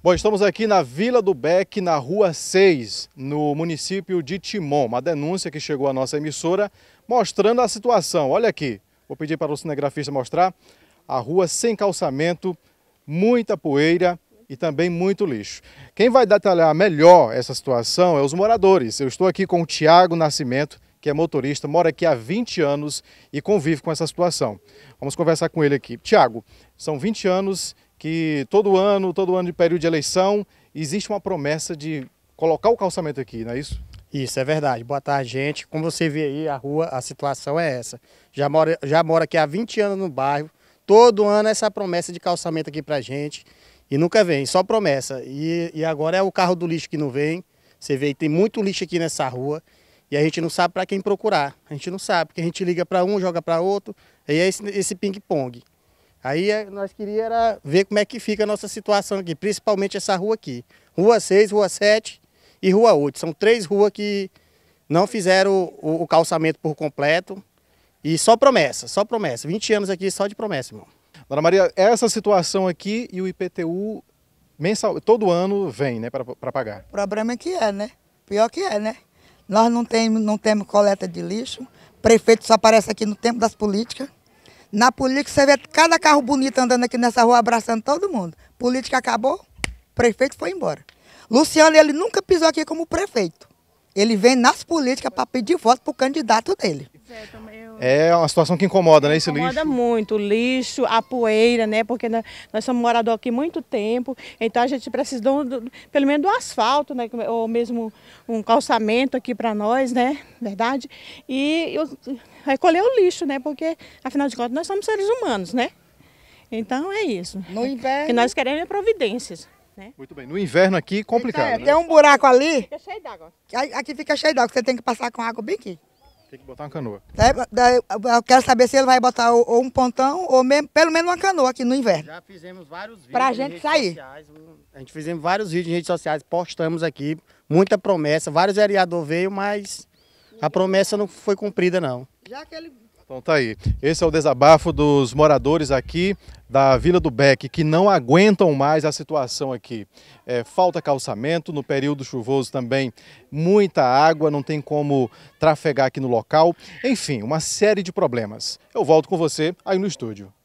Bom, estamos aqui na Vila do Beck, na Rua 6, no município de Timon. Uma denúncia que chegou à nossa emissora mostrando a situação. Olha aqui, vou pedir para o cinegrafista mostrar. A rua sem calçamento, muita poeira e também muito lixo. Quem vai detalhar melhor essa situação é os moradores. Eu estou aqui com o Tiago Nascimento, que é motorista, mora aqui há 20 anos e convive com essa situação. Vamos conversar com ele aqui. Tiago, são 20 anos que todo ano, todo ano de período de eleição, existe uma promessa de colocar o calçamento aqui, não é isso? Isso, é verdade. Boa tarde, gente. Como você vê aí, a rua, a situação é essa. Já mora, já aqui há 20 anos no bairro. Todo ano essa promessa de calçamento aqui pra gente. E nunca vem, só promessa. E, e agora é o carro do lixo que não vem. Você vê, tem muito lixo aqui nessa rua. E a gente não sabe para quem procurar. A gente não sabe, porque a gente liga para um, joga para outro. E é esse, esse ping-pong. Aí eh, nós queríamos ver como é que fica a nossa situação aqui, principalmente essa rua aqui. Rua 6, Rua 7 e Rua 8. São três ruas que não fizeram o, o calçamento por completo. E só promessa, só promessa. 20 anos aqui só de promessa, irmão. Dona Maria, essa situação aqui e o IPTU mensal, todo ano vem, né, para pagar? O problema é que é, né? Pior que é, né? Nós não temos, não temos coleta de lixo. Prefeito só aparece aqui no tempo das políticas. Na política, você vê cada carro bonito andando aqui nessa rua, abraçando todo mundo. Política acabou, prefeito foi embora. Luciano, ele nunca pisou aqui como prefeito. Ele vem nas políticas para pedir voto para o candidato dele. É uma situação que incomoda, né, esse incomoda lixo? Incomoda muito, o lixo, a poeira, né, porque nós, somos moradores aqui muito tempo, então a gente precisa, do, do, pelo menos, do asfalto, né, é, ou mesmo um calçamento aqui para nós, né, verdade? E eu, recolher o lixo, né, porque, afinal de contas, nós somos seres humanos, né? Então é isso. No é inverno... Que nós queremos é providências né? Muito bem. No inverno aqui, então, complicado. É, né? Tem um buraco ali. Fica cheio d'água. Aqui fica cheio d'água, você tem que passar com água bem aqui. Tem que botar uma canoa. Eu quero saber se ele vai botar ou um pontão ou mesmo, pelo menos uma canoa aqui no inverno. Já fizemos vários vídeos. Pra gente sair. Sociais, a gente fizemos vários vídeos em redes sociais, postamos aqui, muita promessa. Vários vereadores veio, mas a promessa não foi cumprida, não. Já que ele então tá aí. Esse é o desabafo dos moradores aqui da Vila do Beck que não aguentam mais a situação aqui. É, falta calçamento, no período chuvoso também muita água, não tem como trafegar aqui no local. Enfim, uma série de problemas. Eu volto com você aí no estúdio.